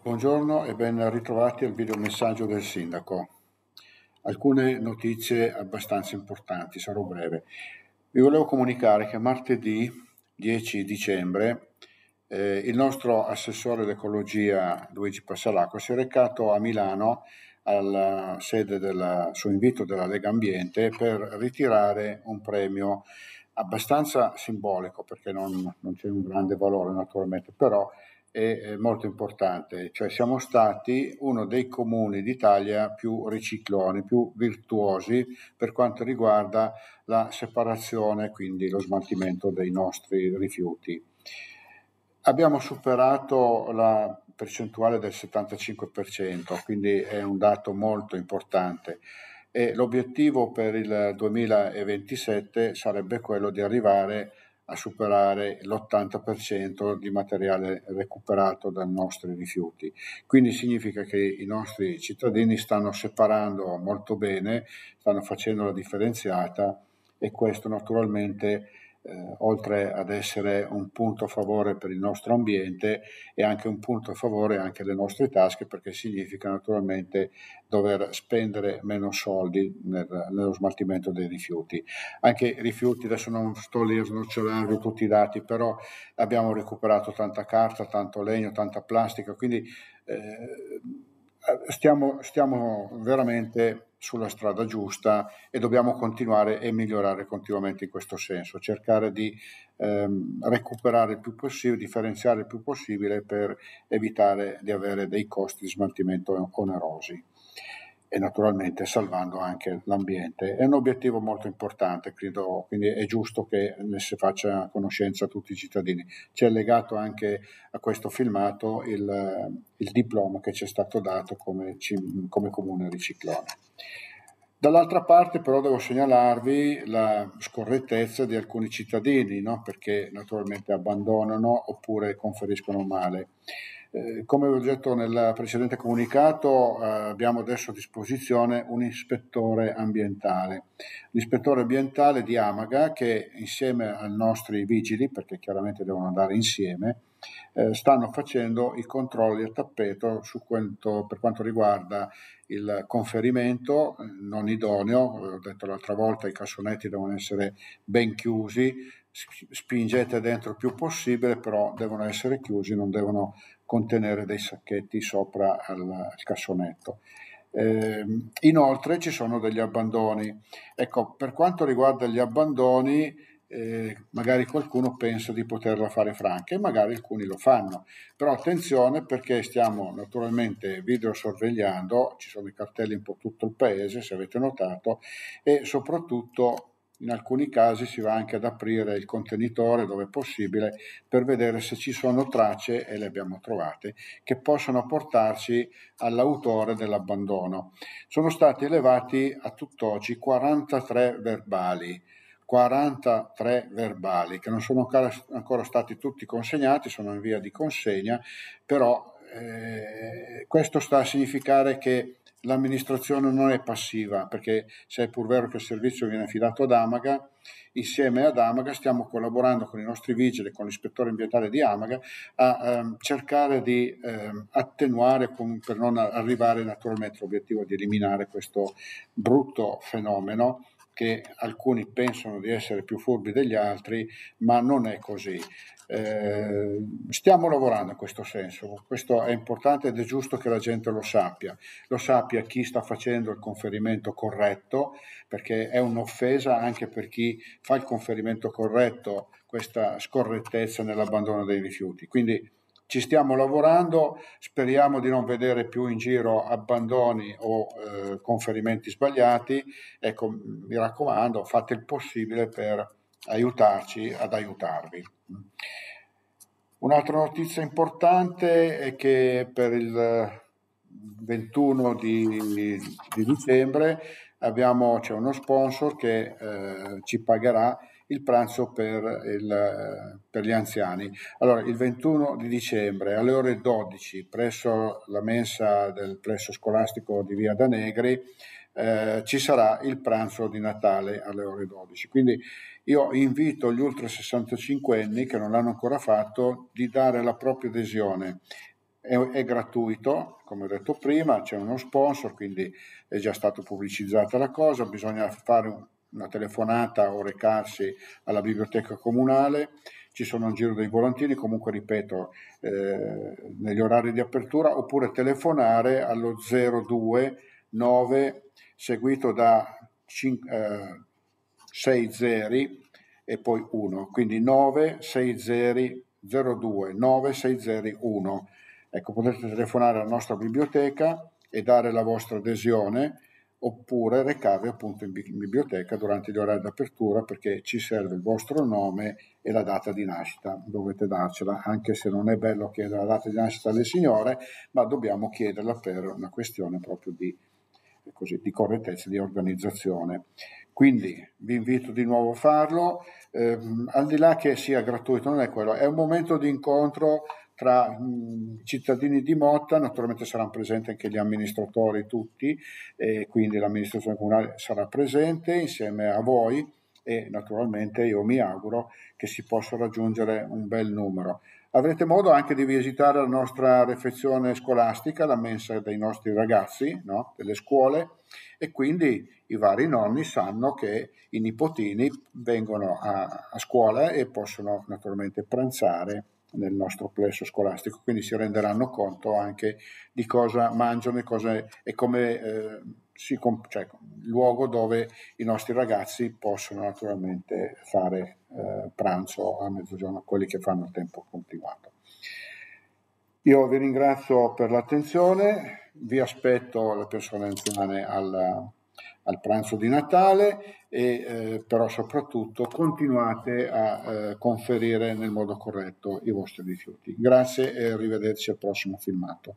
Buongiorno e ben ritrovati al videomessaggio del Sindaco. Alcune notizie abbastanza importanti, sarò breve. Vi volevo comunicare che martedì 10 dicembre eh, il nostro assessore d'ecologia Luigi Passalacqua si è recato a Milano alla sede della, su invito della Lega Ambiente per ritirare un premio abbastanza simbolico perché non, non c'è un grande valore naturalmente, però è molto importante, cioè siamo stati uno dei comuni d'Italia più ricicloni, più virtuosi per quanto riguarda la separazione, quindi lo smaltimento dei nostri rifiuti. Abbiamo superato la percentuale del 75%, quindi è un dato molto importante e l'obiettivo per il 2027 sarebbe quello di arrivare a a superare l'80% di materiale recuperato dai nostri rifiuti. Quindi significa che i nostri cittadini stanno separando molto bene, stanno facendo la differenziata e questo naturalmente eh, oltre ad essere un punto a favore per il nostro ambiente, è anche un punto a favore anche delle nostre tasche perché significa naturalmente dover spendere meno soldi nel, nello smaltimento dei rifiuti. Anche i rifiuti, adesso non sto lì a snocciolarvi tutti i dati, però abbiamo recuperato tanta carta, tanto legno, tanta plastica, quindi eh, stiamo, stiamo veramente sulla strada giusta e dobbiamo continuare e migliorare continuamente in questo senso, cercare di ehm, recuperare il più possibile, differenziare il più possibile per evitare di avere dei costi di smaltimento onerosi e naturalmente salvando anche l'ambiente. È un obiettivo molto importante, credo, quindi è giusto che ne si faccia conoscenza a tutti i cittadini. Ci è legato anche a questo filmato il, il diploma che ci è stato dato come, come comune riciclone. Dall'altra parte però devo segnalarvi la scorrettezza di alcuni cittadini, no? perché naturalmente abbandonano oppure conferiscono male. Eh, come ho detto nel precedente comunicato, eh, abbiamo adesso a disposizione un ispettore ambientale, l'ispettore ambientale di Amaga che insieme ai nostri vigili, perché chiaramente devono andare insieme, eh, stanno facendo i controlli a tappeto quanto, per quanto riguarda il conferimento non idoneo, ho detto l'altra volta i cassonetti devono essere ben chiusi, spingete dentro il più possibile, però devono essere chiusi, non devono contenere dei sacchetti sopra al, cassonetto. Eh, inoltre ci sono degli abbandoni. Ecco, per quanto riguarda gli abbandoni, eh, magari qualcuno pensa di poterla fare franca e magari alcuni lo fanno, però attenzione perché stiamo naturalmente video sorvegliando, ci sono i cartelli un po' tutto il paese se avete notato e soprattutto in alcuni casi si va anche ad aprire il contenitore dove è possibile per vedere se ci sono tracce, e le abbiamo trovate, che possono portarci all'autore dell'abbandono. Sono stati elevati a tutt'oggi 43 verbali 43 verbali che non sono ancora, stati tutti consegnati, sono in via di consegna, però eh, questo sta a significare che l'amministrazione non è passiva, perché se è pur vero che il servizio viene affidato ad Amaga, insieme ad Amaga stiamo collaborando con i nostri vigili, con l'ispettore ambientale di Amaga, a ehm, cercare di ehm, attenuare, con, per non arrivare naturalmente all'obiettivo di eliminare questo brutto fenomeno, che alcuni pensano di essere più furbi degli altri, ma non è così. Eh, stiamo lavorando in questo senso, questo è importante ed è giusto che la gente lo sappia, lo sappia chi sta facendo il conferimento corretto, perché è un'offesa anche per chi fa il conferimento corretto questa scorrettezza nell'abbandono dei rifiuti. Quindi ci stiamo lavorando, speriamo di non vedere più in giro abbandoni o eh, conferimenti sbagliati. Ecco, mi raccomando, fate il possibile per aiutarci ad aiutarvi. Un'altra notizia importante è che per il 21 di, di dicembre abbiamo, c'è uno sponsor che eh, ci pagherà il pranzo per, il, per, gli anziani. Allora, il 21 di dicembre alle ore 12 presso la mensa del plesso scolastico di Via Danegri eh, ci sarà il pranzo di Natale alle ore 12. Quindi io invito gli ultra 65 anni che non l'hanno ancora fatto di dare la propria adesione è, gratuito, come ho detto prima, c'è uno sponsor, quindi è già stata pubblicizzata la cosa, bisogna fare un una telefonata o recarsi alla biblioteca comunale, ci sono un giro dei volantini, comunque ripeto, eh, negli orari di apertura, oppure telefonare allo 029 seguito da 5, eh, 6 zeri e poi 1, quindi 960 02 960 Ecco, potete telefonare alla nostra biblioteca e dare la vostra adesione oppure recarvi appunto in, biblioteca durante gli orari d'apertura perché ci serve il vostro nome e la data di nascita, dovete darcela, anche se non è bello chiedere la data di nascita alle signore, ma dobbiamo chiederla per una questione proprio di, così, di correttezza, di organizzazione. Quindi vi invito di nuovo a farlo, eh, al di là che sia gratuito, non è quello, è un momento di incontro tra i mm, cittadini di Motta, naturalmente saranno presenti anche gli amministratori tutti, e quindi l'amministrazione comunale sarà presente insieme a voi e naturalmente io mi auguro che si possa raggiungere un bel numero. Avrete modo anche di visitare la nostra refezione scolastica, la mensa dei nostri ragazzi, no? delle scuole, e quindi i vari nonni sanno che i nipotini vengono a, a scuola e possono naturalmente pranzare nel nostro plesso scolastico, quindi si renderanno conto anche di cosa mangiano e, cosa, e come eh, si, cioè, luogo dove i nostri ragazzi possono naturalmente fare eh, pranzo a mezzogiorno, quelli che fanno il tempo continuato. Io vi ringrazio per l'attenzione, vi aspetto le persone anziane alla al pranzo di Natale, e, eh, però soprattutto continuate a eh, conferire nel modo corretto i vostri rifiuti. Grazie e arrivederci al prossimo filmato.